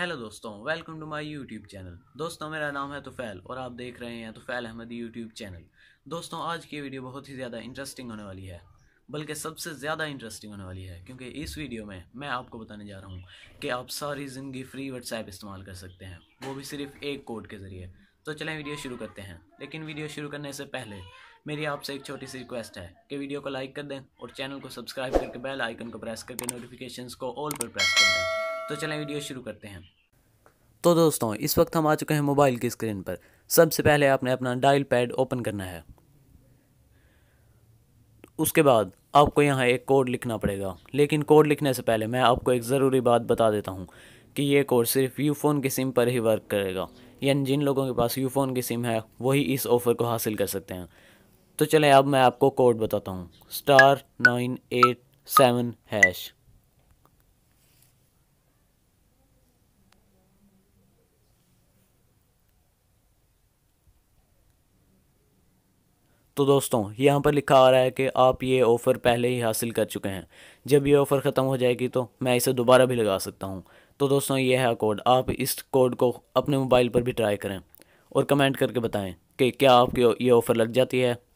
hello दोस्तों welcome to my YouTube channel दोस्तों मेरा नाम है तुफैल और आप देख रहे हैं तुफैल अहमद यूट्यूब चैनल दोस्तों आज की वीडियो बहुत ही ज़्यादा इंटरेस्टिंग होने वाली है बल्कि सबसे ज़्यादा इंटरेस्टिंग होने वाली है क्योंकि इस वीडियो में मैं आपको बताने जा रहा हूँ कि आप सारी ज़िंदगी फ्री व्हाट्सएप इस्तेमाल कर सकते हैं वो भी सिर्फ एक कोड के ज़रिए तो चलें वीडियो शुरू करते हैं लेकिन वीडियो शुरू करने से पहले मेरी आपसे एक छोटी सी रिक्वेस्ट है कि वीडियो को लाइक कर दें और चैनल को सब्सक्राइब करके बेल आइकन को प्रेस करके नोटिफिकेशंस को ऑल पर प्रेस कर दें तो चलें वीडियो शुरू करते हैं तो दोस्तों इस वक्त हम आ चुके हैं मोबाइल की स्क्रीन पर सबसे पहले आपने अपना डायल पैड ओपन करना है उसके बाद आपको यहाँ एक कोड लिखना पड़ेगा लेकिन कोड लिखने से पहले मैं आपको एक ज़रूरी बात बता देता हूँ कि ये कोड सिर्फ यू फ़ोन की सिम पर ही वर्क करेगा यानी जिन लोगों के पास यू फ़ोन की सिम है वही इस ऑफ़र को हासिल कर सकते हैं तो चलें अब मैं आपको कोड बताता हूँ star nine eight seven hash तो दोस्तों यहाँ पर लिखा आ रहा है कि आप ये ऑफ़र पहले ही हासिल कर चुके हैं जब ये ऑफ़र ख़त्म हो जाएगी तो मैं इसे दोबारा भी लगा सकता हूँ तो दोस्तों ये है कोड आप इस कोड को अपने मोबाइल पर भी ट्राई करें और कमेंट करके बताएं कि क्या आपकी ये ऑफ़र लग जाती है